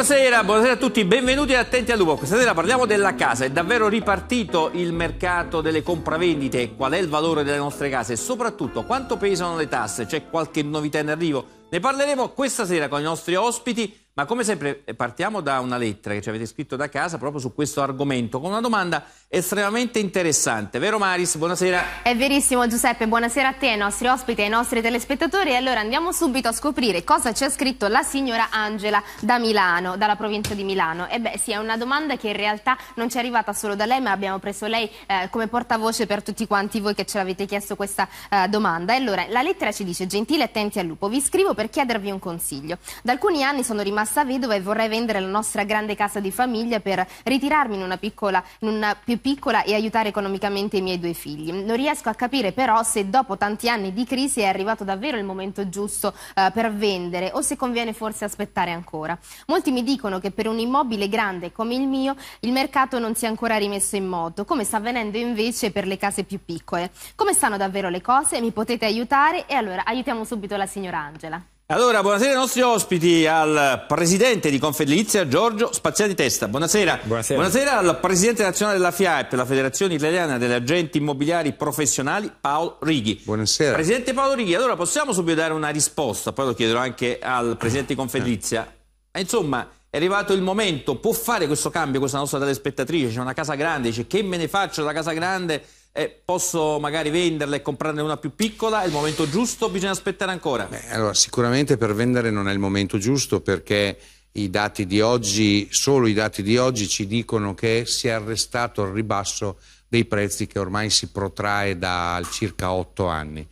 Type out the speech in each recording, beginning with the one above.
Buonasera, buonasera, a tutti, benvenuti e attenti al lupo. Questa sera parliamo della casa. È davvero ripartito il mercato delle compravendite? Qual è il valore delle nostre case? E soprattutto quanto pesano le tasse? C'è qualche novità in arrivo? Ne parleremo questa sera con i nostri ospiti ma come sempre eh, partiamo da una lettera che ci avete scritto da casa proprio su questo argomento, con una domanda estremamente interessante. Vero Maris? Buonasera. È verissimo Giuseppe, buonasera a te, ai nostri ospiti e ai nostri telespettatori. E allora andiamo subito a scoprire cosa ci ha scritto la signora Angela da Milano, dalla provincia di Milano. E beh sì, è una domanda che in realtà non ci è arrivata solo da lei, ma abbiamo preso lei eh, come portavoce per tutti quanti voi che ce l'avete chiesto questa eh, domanda. E allora, la lettera ci dice, gentile attenti al lupo, vi scrivo per chiedervi un consiglio. Da alcuni anni sono rimasta rimasta vedova e vorrei vendere la nostra grande casa di famiglia per ritirarmi in una, piccola, in una più piccola e aiutare economicamente i miei due figli. Non riesco a capire però se dopo tanti anni di crisi è arrivato davvero il momento giusto eh, per vendere o se conviene forse aspettare ancora. Molti mi dicono che per un immobile grande come il mio il mercato non si è ancora rimesso in moto, come sta avvenendo invece per le case più piccole. Come stanno davvero le cose? Mi potete aiutare? E allora aiutiamo subito la signora Angela. Allora, buonasera ai nostri ospiti, al presidente di Confedilizia Giorgio Spazia di Testa. Buonasera. buonasera. buonasera al presidente nazionale della FIAP, la Federazione Italiana delle Agenti Immobiliari Professionali, Paolo Righi. Buonasera. Presidente Paolo Righi, allora possiamo subito dare una risposta, poi lo chiederò anche al presidente di Confedilizia. Ma insomma, è arrivato il momento, può fare questo cambio questa nostra telespettatrice? C'è una casa grande, dice che me ne faccio della casa grande? eh, posso magari venderla e comprarne una più piccola? È il momento giusto o bisogna aspettare ancora? Beh, allora, sicuramente per vendere non è il momento giusto perché i dati di oggi, solo i dati di oggi ci dicono che si è arrestato il ribasso dei prezzi che ormai si protrae da circa otto anni.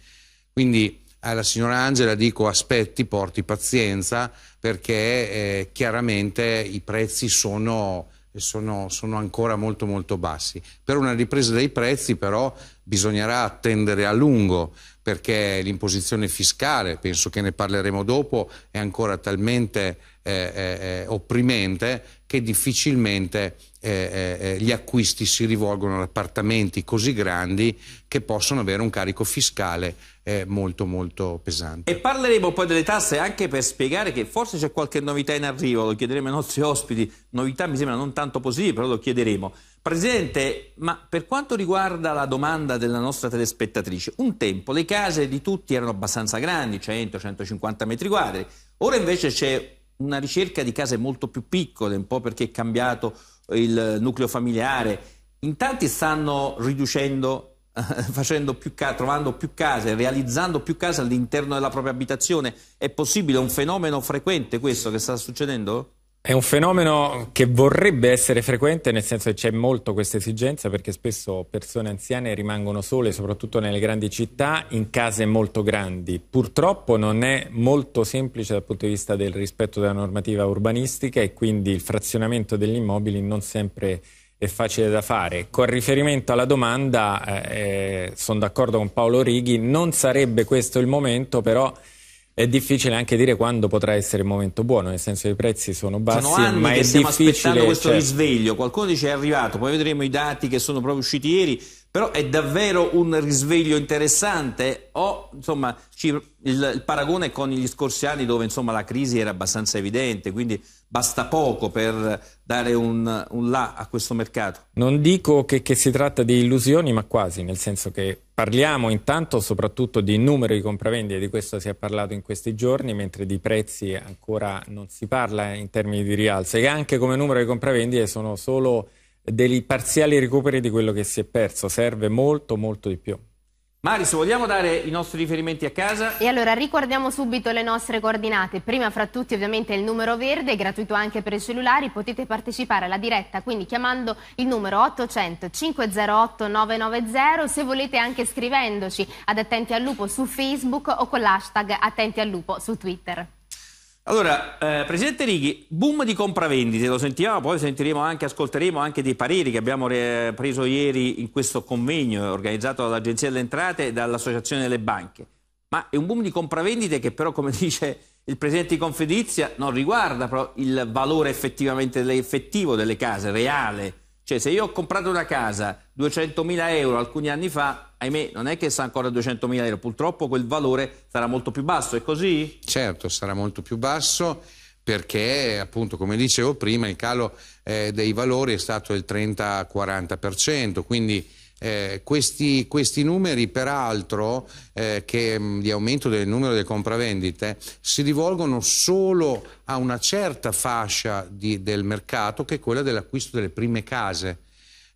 Quindi alla signora Angela dico aspetti, porti pazienza perché eh, chiaramente i prezzi sono sono, sono, ancora molto molto bassi. Per una ripresa dei prezzi però bisognerà attendere a lungo perché l'imposizione fiscale, penso che ne parleremo dopo, è ancora talmente eh, eh, eh opprimente che difficilmente eh, eh, eh, gli acquisti si rivolgono ad appartamenti così grandi che possono avere un carico fiscale eh, molto molto pesante. E parleremo poi delle tasse anche per spiegare che forse c'è qualche novità in arrivo, lo chiederemo ai nostri ospiti, novità mi sembra non tanto positive, però lo chiederemo. Presidente, ma per quanto riguarda la domanda della nostra telespettatrice, un tempo le case di tutti erano abbastanza grandi, 100-150 metri quadri, ora invece c'è una ricerca di case molto più piccole, un po' perché è cambiato il nucleo familiare, in tanti stanno riducendo più trovando più case, realizzando più case all'interno della propria abitazione. È possibile? È un fenomeno frequente questo che sta succedendo? È un fenomeno che vorrebbe essere frequente, nel senso che c'è molto questa esigenza, perché spesso persone anziane rimangono sole, soprattutto nelle grandi città, in case molto grandi. Purtroppo non è molto semplice dal punto di vista del rispetto della normativa urbanistica e quindi il frazionamento degli immobili non sempre è facile da fare. Con riferimento alla domanda, eh, eh sono d'accordo con Paolo Righi, non sarebbe questo il momento, però è difficile anche dire quando potrà essere il momento buono, nel senso che i prezzi sono bassi, sono anni ma che è stiamo difficile, aspettando questo certo. risveglio. Qualcuno dice è arrivato, poi vedremo i dati che sono proprio usciti ieri, però è davvero un risveglio interessante o insomma, il, il paragone con gli scorsi anni dove insomma, la crisi era abbastanza evidente, quindi basta poco per dare un, un là a questo mercato. Non dico che, che, si tratta di illusioni, ma quasi, nel senso che parliamo intanto soprattutto di numeri di compravendite, di questo si è parlato in questi giorni, mentre di prezzi ancora non si parla in termini di rialzo e anche come numero di compravendite sono solo dei parziali recuperi di quello che si è perso, serve molto molto di più. Maris, vogliamo dare i nostri riferimenti a casa? E allora ricordiamo subito le nostre coordinate. Prima fra tutti ovviamente il numero verde, gratuito anche per i cellulari. Potete partecipare alla diretta quindi chiamando il numero 800 508 990. Se volete anche scrivendoci ad Attenti al Lupo su Facebook o con l'hashtag Attenti al Lupo su Twitter. Allora, eh, Presidente Righi, boom di compravendite, lo sentiamo, poi sentiremo anche, ascolteremo anche dei pareri che abbiamo preso ieri in questo convegno organizzato dall'Agenzia delle Entrate e dall'Associazione delle Banche. Ma è un boom di compravendite che però, come dice il Presidente di Confedizia, non riguarda però il valore effettivamente effettivo delle case, reale. Cioè se io ho comprato una casa 200.000 euro alcuni anni fa, ahimè, non è che sta ancora a 200.000 euro, purtroppo quel valore sarà molto più basso, è così? Certo, sarà molto più basso perché appunto come dicevo prima il calo eh, dei valori è stato del 30-40%, quindi eh, questi, questi, numeri peraltro eh, che, mm, di aumento del numero delle compravendite si rivolgono solo a una certa fascia di, del mercato che è quella dell'acquisto delle prime case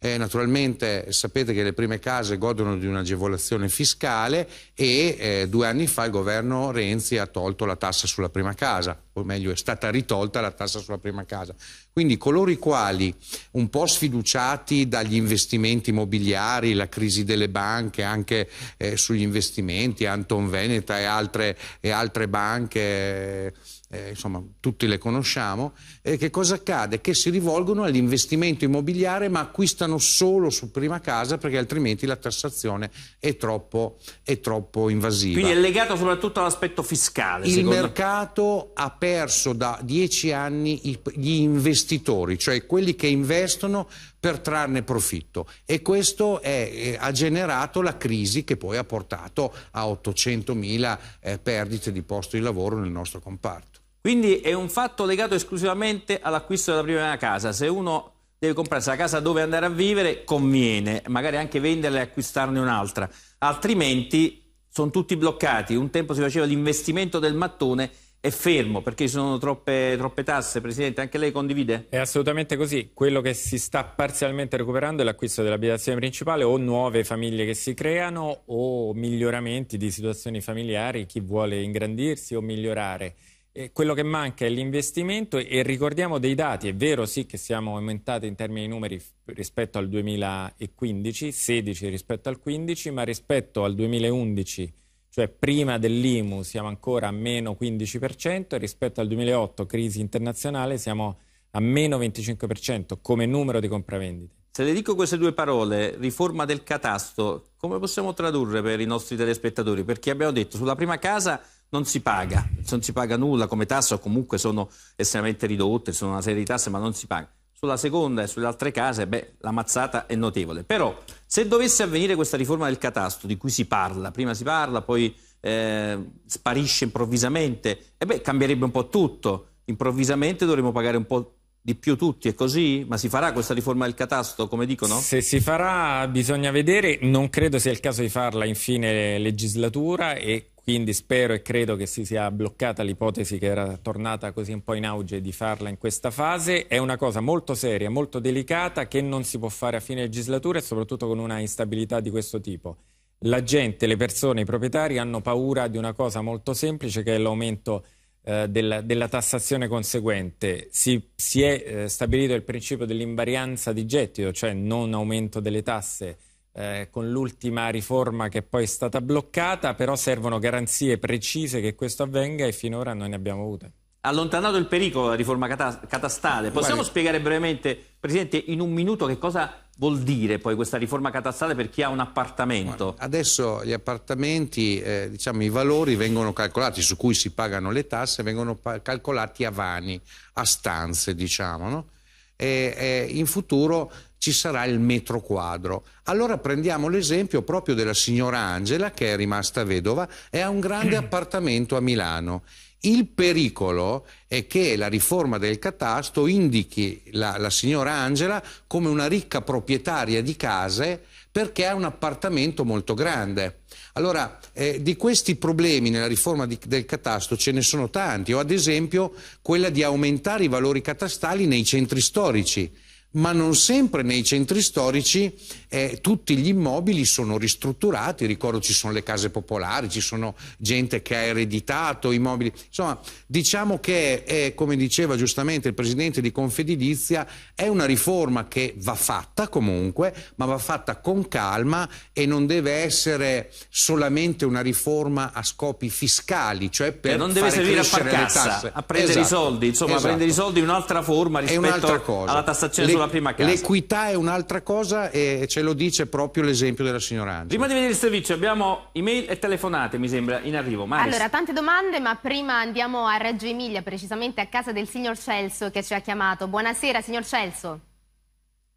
eh, naturalmente sapete che le prime case godono di un'agevolazione fiscale e eh, due anni fa il governo Renzi ha tolto la tassa sulla prima casa, o meglio è stata ritolta la tassa sulla prima casa. Quindi coloro i quali, un po' sfiduciati dagli investimenti immobiliari, la crisi delle banche anche eh, sugli investimenti, Anton Veneta e altre, e altre banche eh, insomma tutti le conosciamo, eh, che cosa accade? Che si rivolgono all'investimento immobiliare ma acquistano solo su prima casa perché altrimenti la tassazione è troppo, è troppo invasiva. Quindi è legato soprattutto all'aspetto fiscale. Il mercato me. ha perso da dieci anni gli investitori, cioè quelli che investono per trarne profitto e questo è, eh, ha generato la crisi che poi ha portato a 800.000 eh, perdite di posto di lavoro nel nostro comparto. Quindi è un fatto legato esclusivamente all'acquisto della prima casa. Se uno deve comprarsi la casa dove andare a vivere, conviene magari anche venderla e acquistarne un'altra. Altrimenti sono tutti bloccati. Un tempo si faceva l'investimento del mattone è fermo perché ci sono troppe, troppe, tasse, Presidente, anche lei condivide? È assolutamente così, quello che si sta parzialmente recuperando è l'acquisto dell'abitazione principale o nuove famiglie che si creano o miglioramenti di situazioni familiari, chi vuole ingrandirsi o migliorare eh, quello che manca è l'investimento e, ricordiamo dei dati, è vero sì che siamo aumentati in termini di numeri rispetto al 2015, 16 rispetto al 15, ma rispetto al 2011 cioè prima dell'IMU siamo ancora a meno 15% e rispetto al 2008, crisi internazionale, siamo a meno 25% come numero di compravendite. Se le dico queste due parole, riforma del catasto, come possiamo tradurre per i nostri telespettatori? Perché abbiamo detto sulla prima casa non si paga, non si paga nulla come tasse o comunque sono estremamente ridotte, sono una serie di tasse ma non si paga. Sulla seconda e sulle altre case, beh, la mazzata è notevole. Però se dovesse avvenire questa riforma del catasto di cui si parla, prima si parla, poi eh, sparisce improvvisamente, e beh, cambierebbe un po' tutto. Improvvisamente dovremmo pagare un po' di più tutti, è così? Ma si farà questa riforma del catasto, come dicono? Se si farà bisogna vedere, non credo sia il caso di farla in fine legislatura e quindi spero e credo che si sia bloccata l'ipotesi che era tornata così un po' in auge di farla in questa fase. È una cosa molto seria, molto delicata, che non si può fare a fine legislatura e soprattutto con una instabilità di questo tipo. La gente, le persone, i proprietari hanno paura di una cosa molto semplice che è l'aumento eh, della, della, tassazione conseguente. Si, si è eh, stabilito il principio dell'invarianza di gettito, cioè non aumento delle tasse eh, con l'ultima riforma che poi è stata bloccata, però servono garanzie precise che questo avvenga e finora non ne abbiamo avute. Allontanato il pericolo la riforma catastale, possiamo Guardi. spiegare brevemente, Presidente, in un minuto che cosa vuol dire poi questa riforma catastale per chi ha un appartamento? Adesso gli appartamenti, eh, diciamo i valori vengono calcolati, su cui si pagano le tasse, vengono calcolati a vani, a stanze diciamo, no? e, e in futuro ci sarà il metro quadro. Allora prendiamo l'esempio proprio della signora Angela che è rimasta vedova e ha un grande appartamento a Milano. Il pericolo è che la riforma del catasto indichi la, la signora Angela come una ricca proprietaria di case perché ha un appartamento molto grande. Allora, eh, di questi problemi nella riforma di, del catasto ce ne sono tanti, o ad esempio quella di aumentare i valori catastali nei centri storici ma non sempre nei centri storici eh, tutti gli immobili sono ristrutturati, ricordo ci sono le case popolari, ci sono gente che ha ereditato immobili, insomma diciamo che è, eh, come diceva giustamente il presidente di Confedilizia, è una riforma che va fatta comunque, ma va fatta con calma e non deve essere solamente una riforma a scopi fiscali, cioè, cioè per non deve servire a far cassa, a prendere esatto. i soldi, insomma esatto. a prendere i soldi è un'altra forma rispetto alla tassazione sulla prima casa. L'equità è un'altra cosa e c'è lo dice proprio l'esempio della signora Angela. Prima di venire il servizio abbiamo email e telefonate, mi sembra, in arrivo. Maris. Allora, tante domande, ma prima andiamo a Reggio Emilia, precisamente a casa del signor Celso che ci ha chiamato. Buonasera, signor Celso.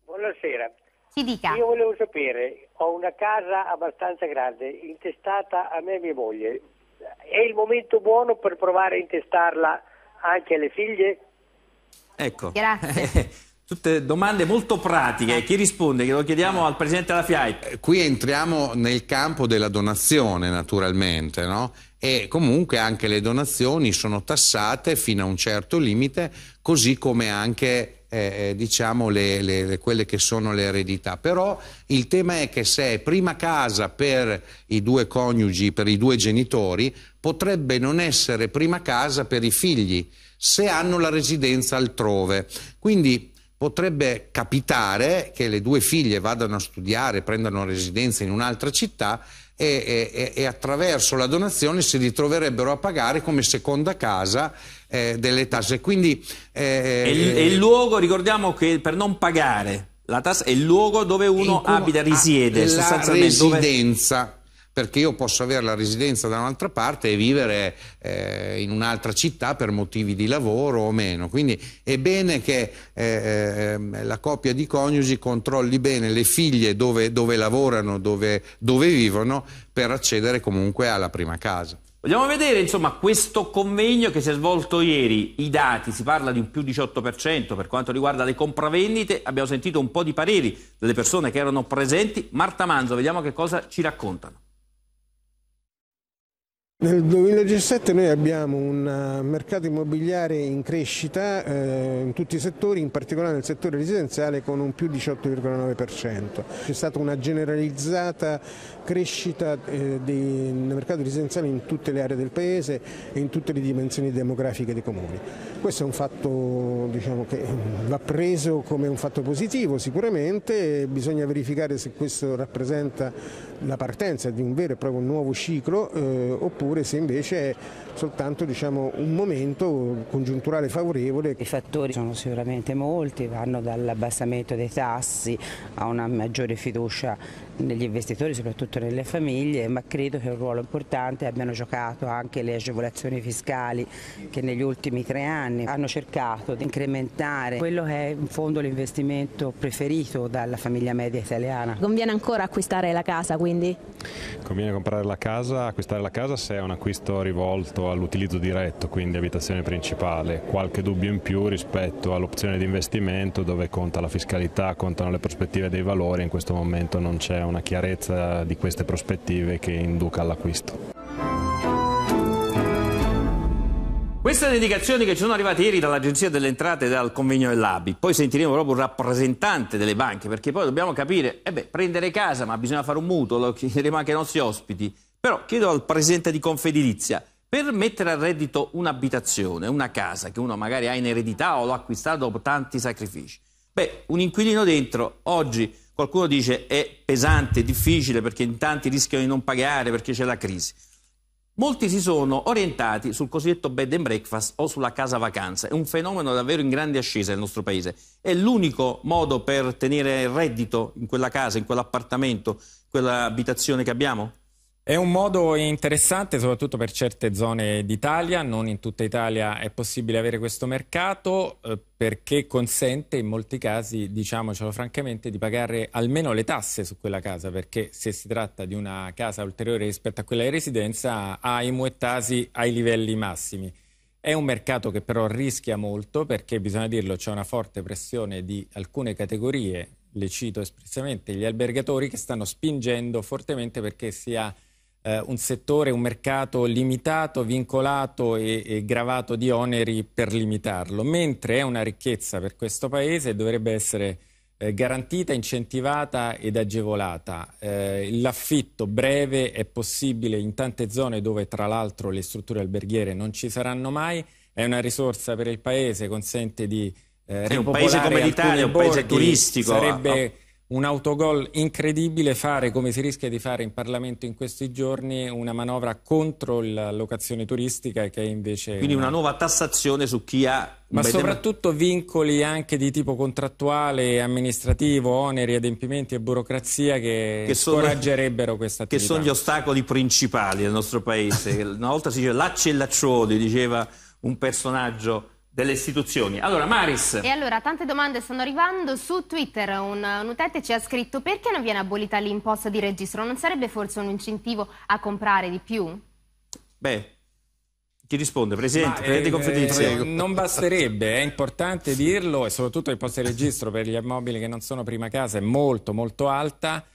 Buonasera. Si dica. Io volevo sapere, ho una casa abbastanza grande, intestata a me e mia moglie. È il momento buono per provare a intestarla anche alle figlie? Ecco. Grazie. Tutte domande molto pratiche. Eh. Chi risponde? Lo chiediamo al presidente della FIAI. Eh, qui entriamo nel campo della donazione, naturalmente, no? E comunque anche le donazioni sono tassate fino a un certo limite, così come anche eh, eh diciamo le, le, quelle che sono le eredità. Però il tema è che se è prima casa per i due coniugi, per i due genitori, potrebbe non essere prima casa per i figli se hanno la residenza altrove. Quindi potrebbe capitare che le due figlie vadano a studiare, prendano residenza in un'altra città e, e, e, attraverso la donazione si ritroverebbero a pagare come seconda casa eh, delle tasse. Quindi, eh, e, il, e, il, luogo, ricordiamo che per non pagare la tassa è il luogo dove uno abita, risiede, sostanzialmente. La residenza. Dove perché io posso avere la residenza da un'altra parte e vivere eh, in un'altra città per motivi di lavoro o meno. Quindi è bene che eh, ehm, la coppia di coniugi controlli bene le figlie dove, dove lavorano, dove, dove vivono, per accedere comunque alla prima casa. Vogliamo vedere insomma, questo convegno che si è svolto ieri, i dati, si parla di un più 18% per quanto riguarda le compravendite, abbiamo sentito un po' di pareri delle persone che erano presenti, Marta Manzo, vediamo che cosa ci raccontano. Nel 2017 noi abbiamo un eh, mercato immobiliare in crescita eh, in tutti i settori, in particolare nel settore residenziale con un più 18,9%. C'è stata una generalizzata crescita eh, del mercato residenziale in tutte le aree del Paese e in tutte le dimensioni demografiche dei comuni. Questo è un fatto diciamo, che eh, va preso come un fatto positivo sicuramente, bisogna verificare se questo rappresenta la partenza di un vero e proprio nuovo ciclo eh, oppure oppure se invece è soltanto diciamo, un momento congiunturale favorevole. I fattori sono sicuramente molti, vanno dall'abbassamento dei tassi a una maggiore fiducia negli investitori, soprattutto nelle famiglie, ma credo che un ruolo importante abbiano giocato anche le agevolazioni fiscali che negli ultimi tre anni hanno cercato di incrementare quello che è in fondo l'investimento preferito dalla famiglia media italiana. Conviene ancora acquistare la casa quindi? Conviene comprare la casa, acquistare la casa se è un acquisto rivolto all'utilizzo diretto, quindi abitazione principale, qualche dubbio in più rispetto all'opzione di investimento dove conta la fiscalità, contano le prospettive dei valori, in questo momento non c'è una chiarezza di queste prospettive che induca all'acquisto. Queste sono le indicazioni che ci sono arrivate ieri dall'Agenzia delle Entrate e dal convegno dell'ABI. Poi sentiremo proprio un rappresentante delle banche, perché poi dobbiamo capire, eh beh, prendere casa, ma bisogna fare un mutuo, lo chiederemo anche ai nostri ospiti. Però chiedo al presidente di Confedilizia, per mettere a reddito un'abitazione, una casa che uno magari ha in eredità o l'ha acquistata dopo tanti sacrifici, beh, un inquilino dentro oggi qualcuno dice è pesante, difficile perché in tanti rischiano di non pagare perché c'è la crisi. Molti si sono orientati sul cosiddetto bed and breakfast o sulla casa vacanza. È un fenomeno davvero in grande ascesa nel nostro paese. È l'unico modo per tenere il reddito in quella casa, in quell'appartamento, in quell'abitazione che abbiamo? È un modo interessante soprattutto per certe zone d'Italia, non in tutta Italia è possibile avere questo mercato eh, perché consente in molti casi, diciamocelo francamente, di pagare almeno le tasse su quella casa perché se si tratta di una casa ulteriore rispetto a quella di residenza ha i muettasi ai livelli massimi. È un mercato che però rischia molto perché bisogna dirlo c'è una forte pressione di alcune categorie, le cito espressamente, gli albergatori che stanno spingendo fortemente perché sia eh, un settore, un mercato limitato, vincolato e, e gravato di oneri per limitarlo, mentre è una ricchezza per questo Paese e dovrebbe essere eh, garantita, incentivata ed agevolata. Eh, l'affitto breve è possibile in tante zone dove tra l'altro le strutture alberghiere non ci saranno mai, è una risorsa per il Paese, consente di eh, è un paese come l'Italia, un paese turistico. Sarebbe un autogol incredibile fare, come si rischia di fare in Parlamento in questi giorni, una manovra contro la locazione turistica che è invece... Quindi una, una nuova tassazione su chi ha... Ma soprattutto vincoli anche di tipo contrattuale, amministrativo, oneri, adempimenti e burocrazia che, che sono, scoraggerebbero questa attività. Che sono gli ostacoli principali del nostro paese. una volta si diceva lacci e l'acciuoli, diceva un personaggio delle istituzioni. Allora, Maris. E allora, tante domande stanno arrivando. Su Twitter un, un utente ci ha scritto perché non viene abolita l'imposta di registro? Non sarebbe forse un incentivo a comprare di più? Beh, chi risponde? Presidente, prendete eh, confidenza. Eh, non basterebbe, è importante dirlo e soprattutto l'imposta di registro per gli immobili che non sono prima casa è molto molto alta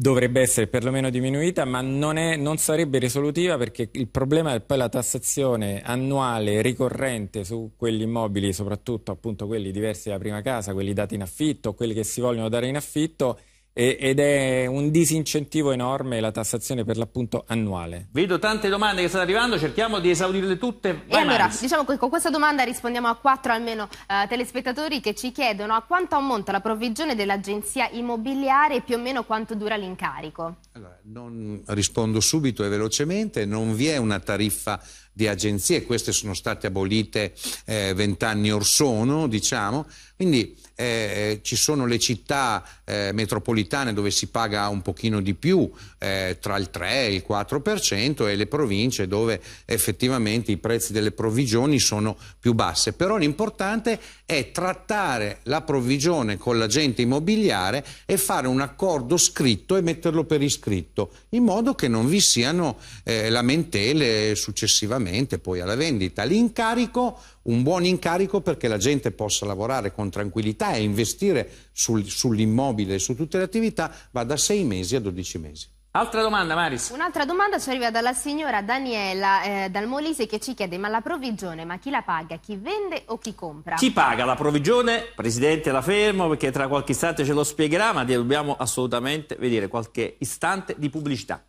dovrebbe essere perlomeno diminuita, ma non, è, non, sarebbe risolutiva perché il problema è poi la tassazione annuale ricorrente su quegli immobili, soprattutto appunto quelli diversi dalla prima casa, quelli dati in affitto, quelli che si vogliono dare in affitto, e, ed è un disincentivo enorme la tassazione per l'appunto annuale. Vedo tante domande che stanno arrivando, cerchiamo di esaurirle tutte. Vai e allora, Maris. diciamo che con questa domanda rispondiamo a quattro almeno eh, telespettatori che ci chiedono a quanto ammonta la provvigione dell'agenzia immobiliare e più o meno quanto dura l'incarico. Allora, non rispondo subito e velocemente, non vi è una tariffa di agenzie, queste sono state abolite eh, vent'anni eh, or sono, diciamo, quindi eh, ci sono le città eh, metropolitane dove si paga un pochino di più, eh, tra il 3 e il 4% e le province dove effettivamente i prezzi delle provvigioni sono più basse, però l'importante è trattare la provvigione con l'agente immobiliare e fare un accordo scritto e metterlo per iscritto scritto, in modo che non vi siano eh, lamentele successivamente poi alla vendita. L'incarico, un buon incarico perché la gente possa lavorare con tranquillità e investire sul, sull'immobile e su tutte le attività, va da 6 mesi a 12 mesi. Altra domanda, Maris. Un'altra domanda ci arriva dalla signora Daniela eh, dal Molise che ci chiede ma la provvigione, ma chi la paga? Chi vende o chi compra? Chi paga la provvigione? Presidente, la fermo perché tra qualche istante ce lo spiegherà, ma dobbiamo assolutamente vedere qualche istante di pubblicità.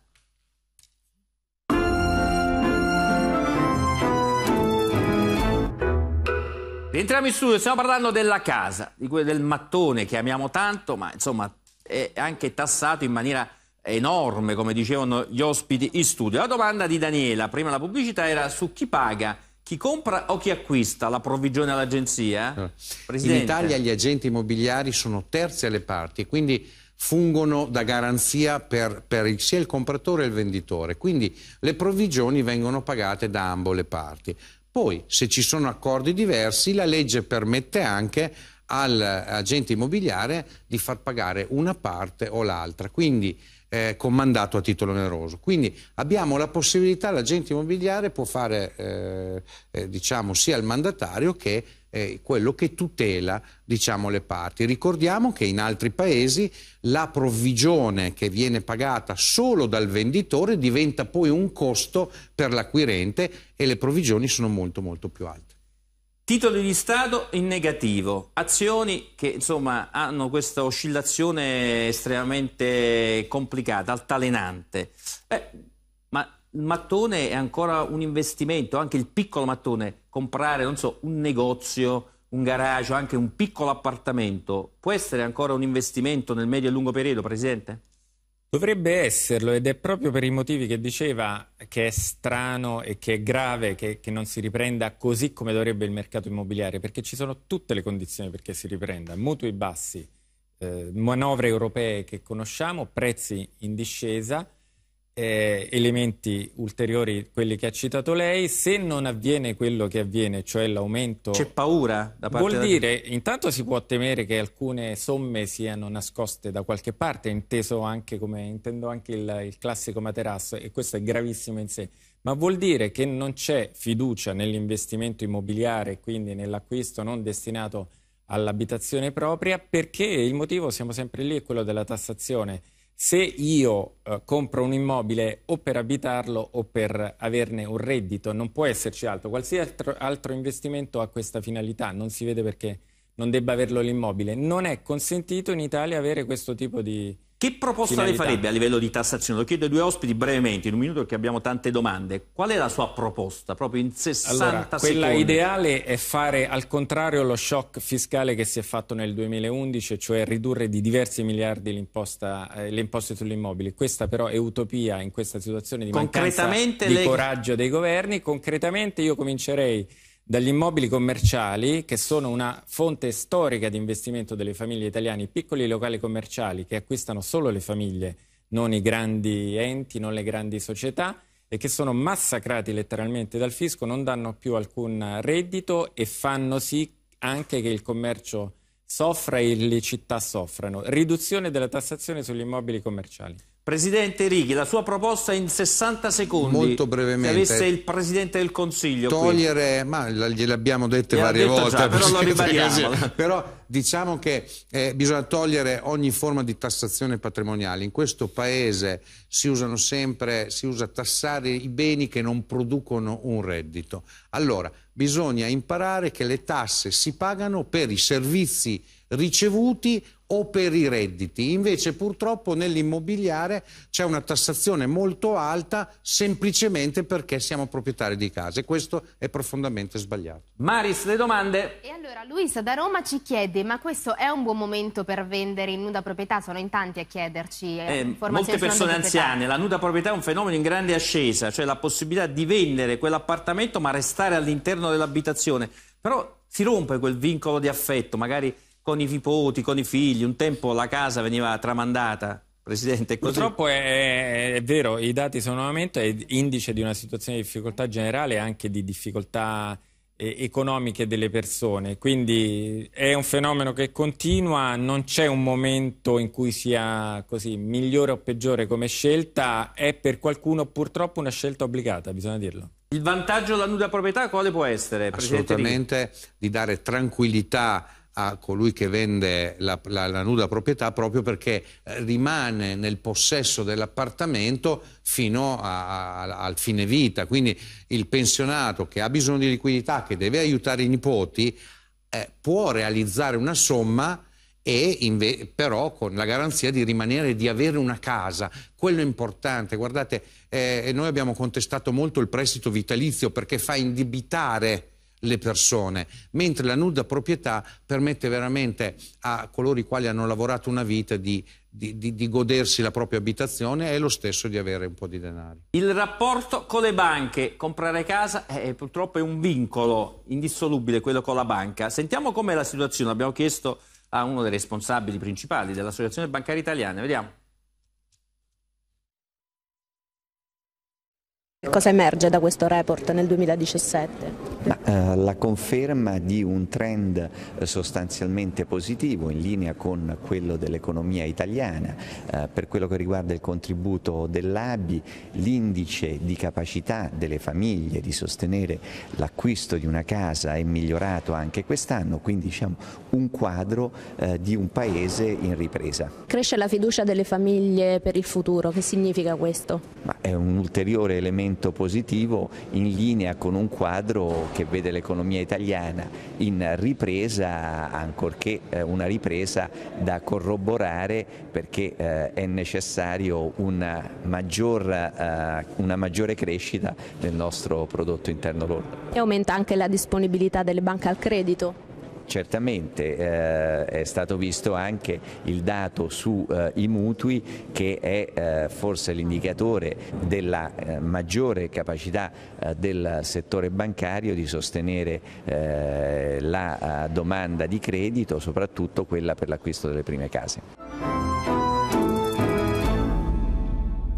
Rientriamo in studio, stiamo parlando della casa, di quel, del mattone che amiamo tanto, ma insomma è anche tassato in maniera enorme, come dicevano gli ospiti in studio. La domanda di Daniela, prima la pubblicità, era su chi paga chi compra o chi acquista la provvigione all'agenzia? Eh. In Italia gli agenti immobiliari sono terzi alle parti, quindi fungono da garanzia per, per il, sia il compratore che il venditore. Quindi le provvigioni vengono pagate da ambo le parti. Poi, se ci sono accordi diversi, la legge permette anche all'agente immobiliare di far pagare una parte o l'altra. Quindi eh, con mandato a titolo oneroso. Quindi abbiamo la possibilità, l'agente immobiliare può fare eh, eh, diciamo, sia il mandatario che eh, quello che tutela diciamo, le parti. Ricordiamo che in altri paesi la provvigione che viene pagata solo dal venditore diventa poi un costo per l'acquirente e le provvigioni sono molto molto più alte. Titoli di Stato in negativo, azioni che insomma hanno questa oscillazione estremamente complicata, altalenante. Beh, ma il mattone è ancora un investimento, anche il piccolo mattone, comprare, non so, un negozio, un garage, anche un piccolo appartamento, può essere ancora un investimento nel medio e lungo periodo, Presidente? Dovrebbe esserlo ed è proprio per i motivi che diceva che è strano e che è grave che, che, non si riprenda così come dovrebbe il mercato immobiliare, perché ci sono tutte le condizioni perché si riprenda, mutui bassi, eh, manovre europee che conosciamo, prezzi in discesa eh, elementi ulteriori, quelli che ha citato lei, se non avviene quello che avviene, cioè l'aumento... C'è paura da parte... Vuol da... dire, intanto si può temere che alcune somme siano nascoste da qualche parte, inteso anche come, intendo anche il, il classico materasso, e questo è gravissimo in sé, ma vuol dire che non c'è fiducia nell'investimento immobiliare, quindi nell'acquisto non destinato all'abitazione propria, perché il motivo, siamo sempre lì, è quello della tassazione se io eh, compro un immobile o per abitarlo o per averne un reddito, non può esserci altro. Qualsiasi altro, altro investimento ha questa finalità, non si vede perché non debba averlo l'immobile. Non è consentito in Italia avere questo tipo di che proposta finalità. le farebbe a livello di tassazione? Lo chiedo ai due ospiti brevemente, in un minuto perché abbiamo tante domande. Qual è la sua proposta, proprio in 60 allora, quella secondi? ideale è fare al contrario lo shock fiscale che si è fatto nel 2011, cioè ridurre di diversi miliardi eh, le imposte sugli immobili. Questa però è utopia in questa situazione di mancanza di le... coraggio dei governi. Concretamente io comincerei dagli immobili commerciali, che sono una fonte storica di investimento delle famiglie italiane, i piccoli locali commerciali che acquistano solo le famiglie, non i grandi enti, non le grandi società, e che sono massacrati letteralmente dal fisco, non danno più alcun reddito e fanno sì anche che il commercio soffra e le città soffrano. Riduzione della tassazione sugli immobili commerciali. Presidente Righi, la sua proposta in 60 secondi. Molto brevemente. Se avesse il Presidente del Consiglio. Togliere, qui. ma gliel'abbiamo dette Gliela varie volte. Già, però, perché, però diciamo che eh, bisogna togliere ogni forma di tassazione patrimoniale. In questo Paese si usano sempre, si usa tassare i beni che non producono un reddito. Allora, bisogna imparare che le tasse si pagano per i servizi ricevuti o per i redditi. Invece purtroppo nell'immobiliare c'è una tassazione molto alta semplicemente perché siamo proprietari di case. Questo è profondamente sbagliato. Maris, le domande? E allora Luisa da Roma ci chiede, ma questo è un buon momento per vendere in nuda proprietà? Sono in tanti a chiederci. Eh, eh molte persone anziane, la nuda proprietà è un fenomeno in grande ascesa, cioè la possibilità di vendere quell'appartamento ma restare all'interno dell'abitazione. Però si rompe quel vincolo di affetto, magari con i nipoti, con i figli. Un tempo la casa veniva tramandata. Presidente, Purtroppo è, è, vero, i dati sono in aumento, è indice di una situazione di difficoltà generale e anche di difficoltà eh, economiche delle persone. Quindi è un fenomeno che continua, non c'è un momento in cui sia così migliore o peggiore come scelta, è per qualcuno purtroppo una scelta obbligata, bisogna dirlo. Il vantaggio della nuda proprietà quale può essere? Assolutamente di dare tranquillità a colui che vende la, la, la nuda proprietà proprio perché eh, rimane nel possesso dell'appartamento fino a, a, al fine vita. Quindi il pensionato che ha bisogno di liquidità, che deve aiutare i nipoti, eh, può realizzare una somma e però con la garanzia di rimanere, di avere una casa. Quello è importante. Guardate, eh, noi abbiamo contestato molto il prestito vitalizio perché fa indebitare le persone, mentre la nuda proprietà permette veramente a coloro i quali hanno lavorato una vita di, di, di, di godersi la propria abitazione e lo stesso di avere un po' di denaro. Il rapporto con le banche, comprare casa è, eh, purtroppo è un vincolo indissolubile quello con la banca. Sentiamo com'è la situazione, abbiamo chiesto a uno dei responsabili principali dell'Associazione Bancaria Italiana, vediamo. Cosa emerge da questo report nel 2017? Ma, eh, la conferma di un trend eh, sostanzialmente positivo in linea con quello dell'economia italiana. Eh, per quello che riguarda il contributo dell'ABI, l'indice di capacità delle famiglie di sostenere l'acquisto di una casa è migliorato anche quest'anno, quindi diciamo un quadro eh, di un paese in ripresa. Cresce la fiducia delle famiglie per il futuro, che significa questo? Ma è un ulteriore elemento positivo in linea con un quadro che vede l'economia italiana in ripresa, ancorché eh, una ripresa da corroborare perché eh, è necessario una, maggior, eh, una maggiore crescita del nostro prodotto interno lordo. E aumenta anche la disponibilità delle banche al credito? certamente eh, è stato visto anche il dato sui eh, mutui che è eh, forse l'indicatore della eh, maggiore capacità eh, del settore bancario di sostenere eh, la domanda di credito, soprattutto quella per l'acquisto delle prime case.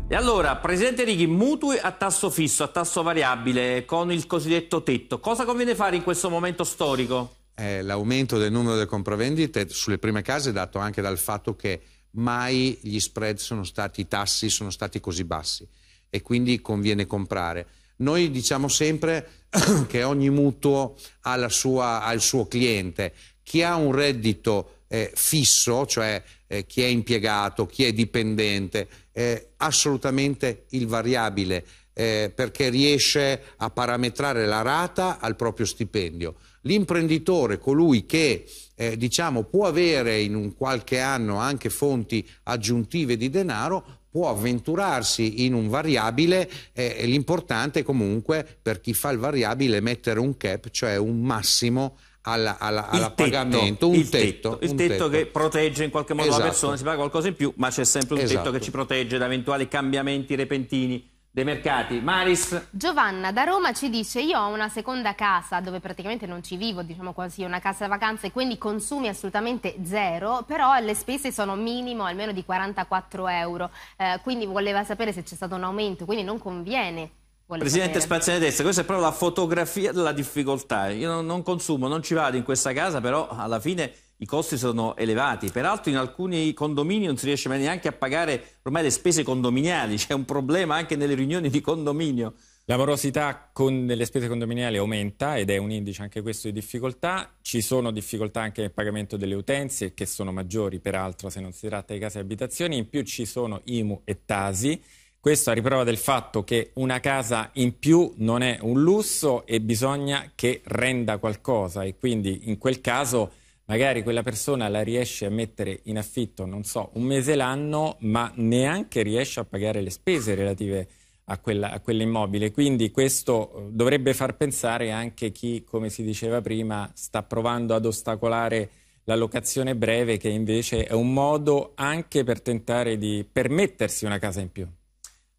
E allora, Presidente Righi, mutui a tasso fisso, a tasso variabile, con il cosiddetto tetto, cosa conviene fare in questo momento storico? eh, l'aumento del numero delle compravendite sulle prime case è dato anche dal fatto che mai gli spread sono stati, i tassi sono stati così bassi e quindi conviene comprare. Noi diciamo sempre che ogni mutuo ha, sua, ha il suo cliente. Chi ha un reddito eh, fisso, cioè eh, chi è impiegato, chi è dipendente, eh, assolutamente il variabile, eh, perché riesce a parametrare la rata al proprio stipendio. L'imprenditore, colui che eh, diciamo, può avere in un qualche anno anche fonti aggiuntive di denaro, può avventurarsi in un variabile, eh, l'importante è comunque per chi fa il variabile mettere un cap, cioè un massimo alla, alla, alla tetto, pagamento, un il tetto, tetto, il tetto, tetto, che protegge in qualche modo esatto. la persona, si paga qualcosa in più, ma c'è sempre un esatto. tetto che esatto. ci protegge da eventuali cambiamenti repentini dei mercati. Maris? Giovanna da Roma ci dice io ho una seconda casa dove praticamente non ci vivo, diciamo quasi una casa vacanze, quindi consumi assolutamente zero, però le spese sono minimo almeno di 44 euro, eh, quindi voleva sapere se c'è stato un aumento, quindi non conviene. Presidente sapere. Spaziale Destra, questa è proprio la fotografia della difficoltà. Io non, non consumo, non ci vado in questa casa, però alla fine i costi sono elevati, peraltro in alcuni condomini non si riesce mai neanche a pagare ormai le spese condominiali, c'è un problema anche nelle riunioni di condominio. La morosità con le spese condominiali aumenta ed è un indice anche questo di difficoltà, ci sono difficoltà anche nel pagamento delle utenze che sono maggiori peraltro se non si tratta di case e abitazioni, in più ci sono IMU e TASI, questo a riprova del fatto che una casa in più non è un lusso e bisogna che renda qualcosa e quindi in quel caso magari quella persona la riesce a mettere in affitto, non so, un mese l'anno, ma neanche riesce a pagare le spese relative a, quella, a quell'immobile. Quindi questo eh, dovrebbe far pensare anche chi, come si diceva prima, sta provando ad ostacolare la locazione breve, che invece è un modo anche per tentare di permettersi una casa in più.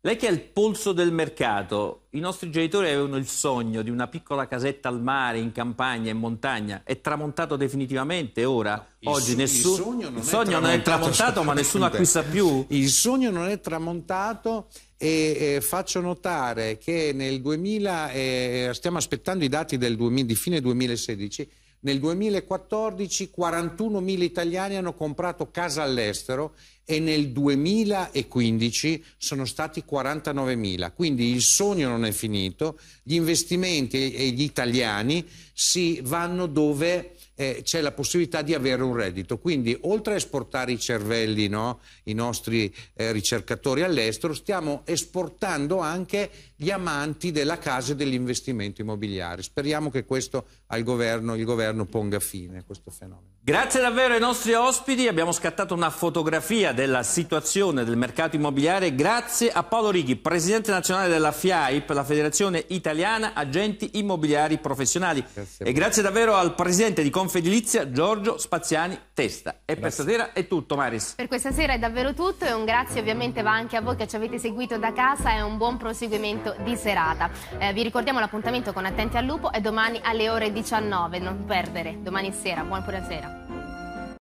Lei che è il polso del mercato, i nostri genitori avevano il sogno di una piccola casetta al mare, in campagna, in montagna, è tramontato definitivamente ora? Il Oggi nessuno... Il sogno non, il sogno è, non è tramontato, ma nessuno acquista più? Il sogno non è tramontato e eh, faccio notare che nel 2000, eh, stiamo aspettando i dati 2000, di fine 2016, nel 2014 41.000 italiani hanno comprato casa all'estero e nel 2015 sono stati 49.000. Quindi il sogno non è finito, gli investimenti e gli italiani si vanno dove eh, c'è la possibilità di avere un reddito. Quindi oltre a esportare i cervelli, no, i nostri eh, ricercatori all'estero, stiamo esportando anche gli amanti della casa e dell'investimento immobiliare. Speriamo che questo al governo, il governo ponga fine a questo fenomeno. Grazie davvero ai nostri ospiti, abbiamo scattato una fotografia della situazione del mercato immobiliare grazie a Paolo Righi, presidente nazionale della FIAIP, la Federazione Italiana Agenti Immobiliari Professionali. Grazie e grazie davvero al presidente di Confedilizia, Giorgio Spaziani Testa. E grazie. per stasera è tutto, Maris. Per questa sera è davvero tutto e un grazie ovviamente va anche a voi che ci avete seguito da casa e un buon proseguimento di serata. Eh, vi ricordiamo l'appuntamento con Attenti al Lupo è domani alle ore 19, non perdere, domani sera, buona sera.